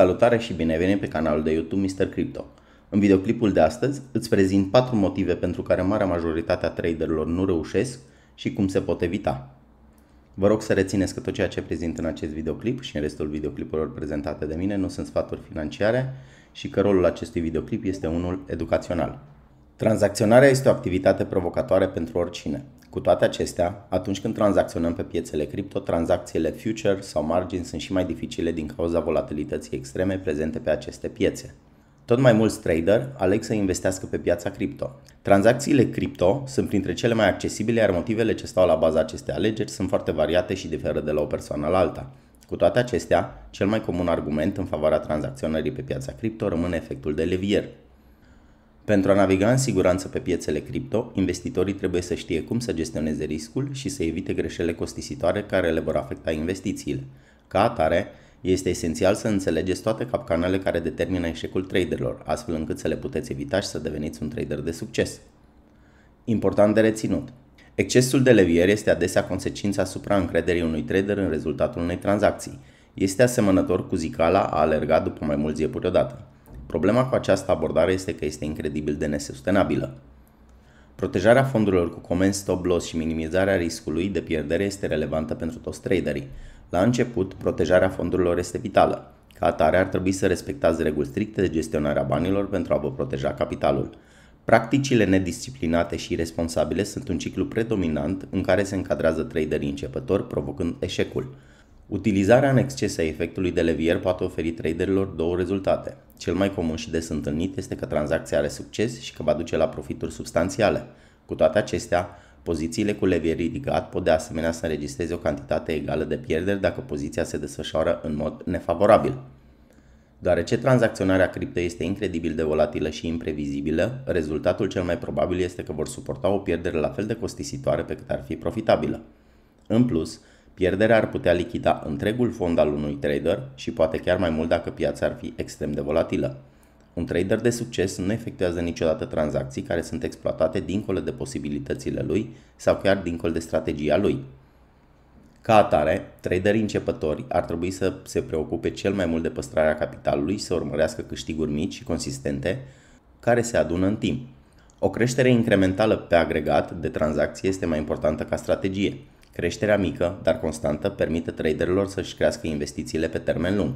Salutare și bine venit pe canalul de YouTube Mr. Crypto. În videoclipul de astăzi îți prezint 4 motive pentru care marea majoritatea traderilor nu reușesc și cum se pot evita. Vă rog să rețineți că tot ceea ce prezint în acest videoclip și în restul videoclipurilor prezentate de mine nu sunt sfaturi financiare și că rolul acestui videoclip este unul educațional. Tranzacționarea este o activitate provocatoare pentru oricine. Cu toate acestea, atunci când tranzacționăm pe piețele cripto, tranzacțiile future sau margin sunt și mai dificile din cauza volatilității extreme prezente pe aceste piețe. Tot mai mulți trader aleg să investească pe piața cripto. Tranzacțiile cripto sunt printre cele mai accesibile, iar motivele ce stau la baza acestei alegeri sunt foarte variate și diferă de la o persoană la alta. Cu toate acestea, cel mai comun argument în favoarea tranzacționării pe piața cripto rămâne efectul de levier, pentru a naviga în siguranță pe piețele cripto, investitorii trebuie să știe cum să gestioneze riscul și să evite greșele costisitoare care le vor afecta investițiile. Ca atare, este esențial să înțelegeți toate capcanele care determină eșecul traderilor, astfel încât să le puteți evita și să deveniți un trader de succes. Important de reținut. Excesul de levier este adesea consecința supraîncrederii unui trader în rezultatul unei tranzacții. Este asemănător cu zicala a alergat după mai mulți iepuri odată. Problema cu această abordare este că este incredibil de nesustenabilă. Protejarea fondurilor cu comenzi stop loss și minimizarea riscului de pierdere este relevantă pentru toți traderii. La început, protejarea fondurilor este vitală. Ca atare, ar trebui să respectați reguli stricte de gestionare a banilor pentru a vă proteja capitalul. Practicile nedisciplinate și irresponsabile sunt un ciclu predominant în care se încadrează traderii începători, provocând eșecul. Utilizarea în exces a efectului de levier poate oferi traderilor două rezultate. Cel mai comun și des întâlnit este că tranzacția are succes și că va duce la profituri substanțiale. Cu toate acestea, pozițiile cu levier ridicat pot de asemenea să înregistreze o cantitate egală de pierderi dacă poziția se desfășoară în mod nefavorabil. Deoarece tranzacționarea cripto este incredibil de volatilă și imprevizibilă, rezultatul cel mai probabil este că vor suporta o pierdere la fel de costisitoare pe cât ar fi profitabilă. În plus, Pierderea ar putea lichida întregul fond al unui trader și poate chiar mai mult dacă piața ar fi extrem de volatilă. Un trader de succes nu efectuează niciodată tranzacții care sunt exploatate dincolo de posibilitățile lui sau chiar dincolo de strategia lui. Ca atare, traderii începători ar trebui să se preocupe cel mai mult de păstrarea capitalului și să urmărească câștiguri mici și consistente care se adună în timp. O creștere incrementală pe agregat de tranzacții este mai importantă ca strategie – Creșterea mică, dar constantă, permite traderilor să-și crească investițiile pe termen lung.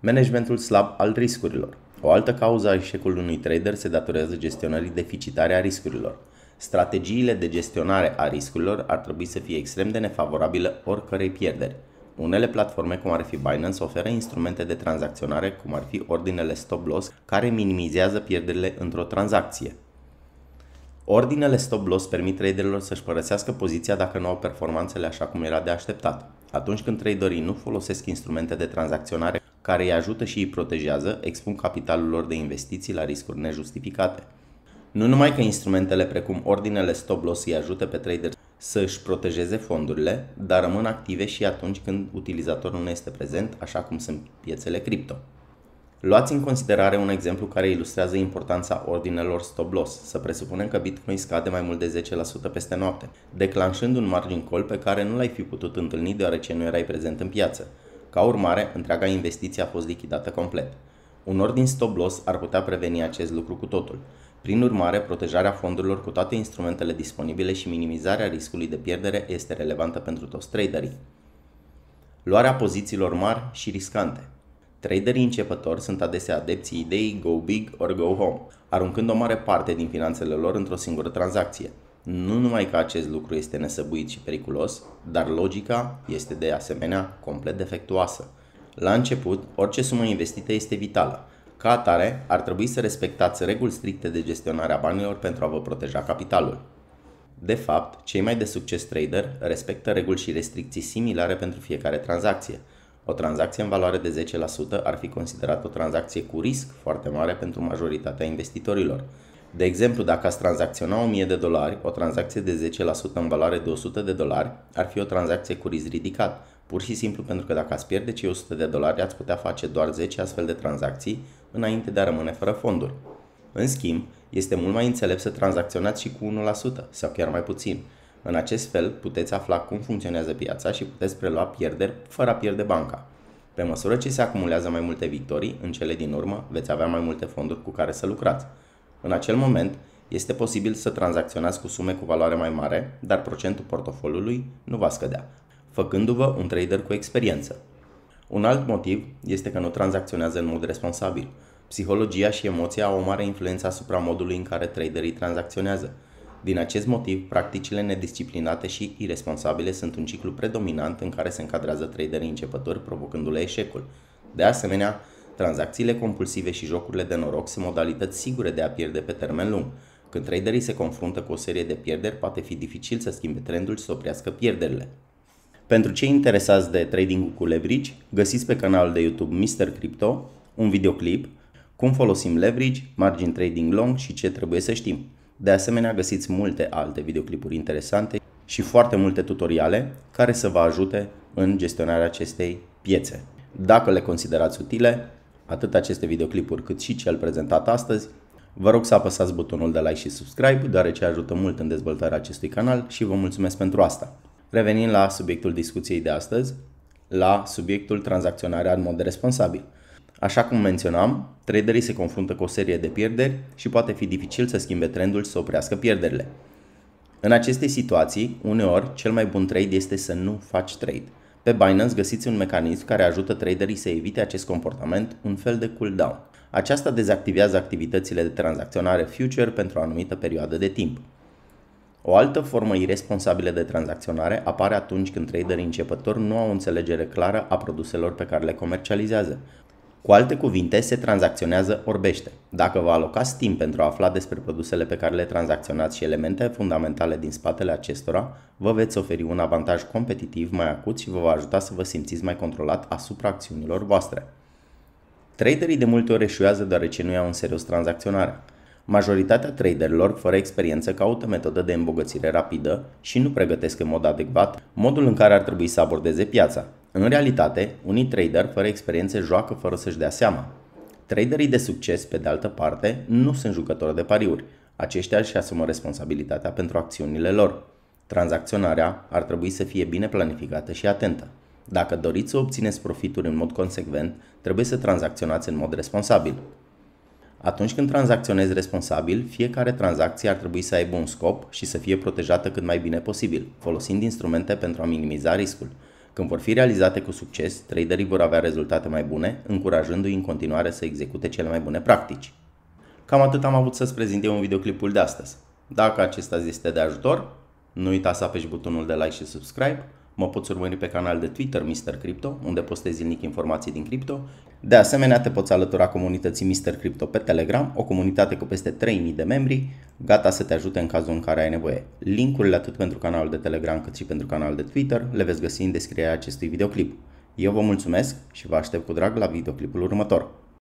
Managementul slab al riscurilor. O altă cauză a eșecului unui trader se datorează gestionării deficitare a riscurilor. Strategiile de gestionare a riscurilor ar trebui să fie extrem de nefavorabile oricărei pierderi. Unele platforme, cum ar fi Binance, oferă instrumente de tranzacționare, cum ar fi ordinele stop-loss, care minimizează pierderile într-o tranzacție. Ordinele stop loss permit traderilor să-și părăsească poziția dacă nu au performanțele așa cum era de așteptat. Atunci când traderii nu folosesc instrumente de tranzacționare care îi ajută și îi protejează, expun capitalul lor de investiții la riscuri nejustificate. Nu numai că instrumentele precum ordinele stop loss îi ajută pe trader să își protejeze fondurile, dar rămân active și atunci când utilizatorul nu este prezent, așa cum sunt piețele cripto. Luați în considerare un exemplu care ilustrează importanța ordinelor stop-loss. Să presupunem că Bitcoin scade mai mult de 10% peste noapte, declanșând un margin call pe care nu l-ai fi putut întâlni deoarece nu erai prezent în piață. Ca urmare, întreaga investiție a fost lichidată complet. Un ordin stop-loss ar putea preveni acest lucru cu totul. Prin urmare, protejarea fondurilor cu toate instrumentele disponibile și minimizarea riscului de pierdere este relevantă pentru toți traderii. Luarea pozițiilor mari și riscante – Traderii începători sunt adesea adepții ideii go big or go home, aruncând o mare parte din finanțele lor într-o singură tranzacție. Nu numai că acest lucru este nesăbuit și periculos, dar logica este de asemenea complet defectuoasă. La început, orice sumă investită este vitală. Ca atare, ar trebui să respectați reguli stricte de gestionare a banilor pentru a vă proteja capitalul. De fapt, cei mai de succes trader respectă reguli și restricții similare pentru fiecare tranzacție – o tranzacție în valoare de 10% ar fi considerată o tranzacție cu risc foarte mare pentru majoritatea investitorilor. De exemplu, dacă ați tranzacționa 1000 de dolari, o tranzacție de 10% în valoare de 100 de dolari ar fi o tranzacție cu risc ridicat, pur și simplu pentru că dacă ați pierde cei 100 de dolari, ați putea face doar 10 astfel de tranzacții înainte de a rămâne fără fonduri. În schimb, este mult mai înțelept să tranzacționați și cu 1% sau chiar mai puțin – în acest fel puteți afla cum funcționează piața și puteți prelua pierderi fără a pierde banca. Pe măsură ce se acumulează mai multe victorii, în cele din urmă veți avea mai multe fonduri cu care să lucrați. În acel moment, este posibil să tranzacționați cu sume cu valoare mai mare, dar procentul portofoliului nu va scădea, făcându-vă un trader cu experiență. Un alt motiv este că nu tranzacționează în mod responsabil. Psihologia și emoția au o mare influență asupra modului în care traderii tranzacționează. Din acest motiv, practicile nedisciplinate și irresponsabile sunt un ciclu predominant în care se încadrează traderii începători, provocându-le eșecul. De asemenea, tranzacțiile compulsive și jocurile de noroc sunt modalități sigure de a pierde pe termen lung. Când traderii se confruntă cu o serie de pierderi, poate fi dificil să schimbe trendul și să oprească pierderile. Pentru cei interesați de trading cu leverage, găsiți pe canalul de YouTube Mr. Crypto un videoclip cum folosim leverage, margin trading long și ce trebuie să știm. De asemenea, găsiți multe alte videoclipuri interesante și foarte multe tutoriale care să vă ajute în gestionarea acestei piețe. Dacă le considerați utile, atât aceste videoclipuri cât și cel prezentat astăzi, vă rog să apăsați butonul de like și subscribe, deoarece ajută mult în dezvoltarea acestui canal și vă mulțumesc pentru asta. Revenind la subiectul discuției de astăzi, la subiectul tranzacționarea în mod responsabil – Așa cum menționam, traderii se confruntă cu o serie de pierderi și poate fi dificil să schimbe trendul și să oprească pierderile. În aceste situații, uneori, cel mai bun trade este să nu faci trade. Pe Binance găsiți un mecanism care ajută traderii să evite acest comportament, un fel de cooldown. Aceasta dezactivează activitățile de tranzacționare future pentru o anumită perioadă de timp. O altă formă irresponsabilă de tranzacționare apare atunci când traderii începători nu au o înțelegere clară a produselor pe care le comercializează. Cu alte cuvinte, se tranzacționează orbește. Dacă vă alocați timp pentru a afla despre produsele pe care le tranzacționați și elemente fundamentale din spatele acestora, vă veți oferi un avantaj competitiv mai acut și vă va ajuta să vă simțiți mai controlat asupra acțiunilor voastre. Traderii de multe ori eșuează deoarece nu iau în serios tranzacționarea. Majoritatea traderilor fără experiență caută metodă de îmbogățire rapidă și nu pregătesc în mod adecvat modul în care ar trebui să abordeze piața, în realitate, unii trader fără experiențe joacă fără să-și dea seama. Traderii de succes, pe de altă parte, nu sunt jucători de pariuri. Aceștia își asumă responsabilitatea pentru acțiunile lor. Tranzacționarea ar trebui să fie bine planificată și atentă. Dacă doriți să obțineți profituri în mod consecvent, trebuie să tranzacționați în mod responsabil. Atunci când tranzacționezi responsabil, fiecare tranzacție ar trebui să aibă un scop și să fie protejată cât mai bine posibil, folosind instrumente pentru a minimiza riscul. Când vor fi realizate cu succes, traderii vor avea rezultate mai bune, încurajându-i în continuare să execute cele mai bune practici. Cam atât am avut să-ți prezint eu în videoclipul de astăzi. Dacă acesta este de ajutor, nu uita să apeși butonul de like și subscribe, Mă poți urmări pe canal de Twitter Mr. Crypto, unde postez zilnic informații din cripto. De asemenea, te poți alătura comunității Mr. Crypto pe Telegram, o comunitate cu peste 3000 de membri, gata să te ajute în cazul în care ai nevoie. Linkurile atât pentru canalul de Telegram cât și pentru canalul de Twitter le veți găsi în descrierea acestui videoclip. Eu vă mulțumesc și vă aștept cu drag la videoclipul următor.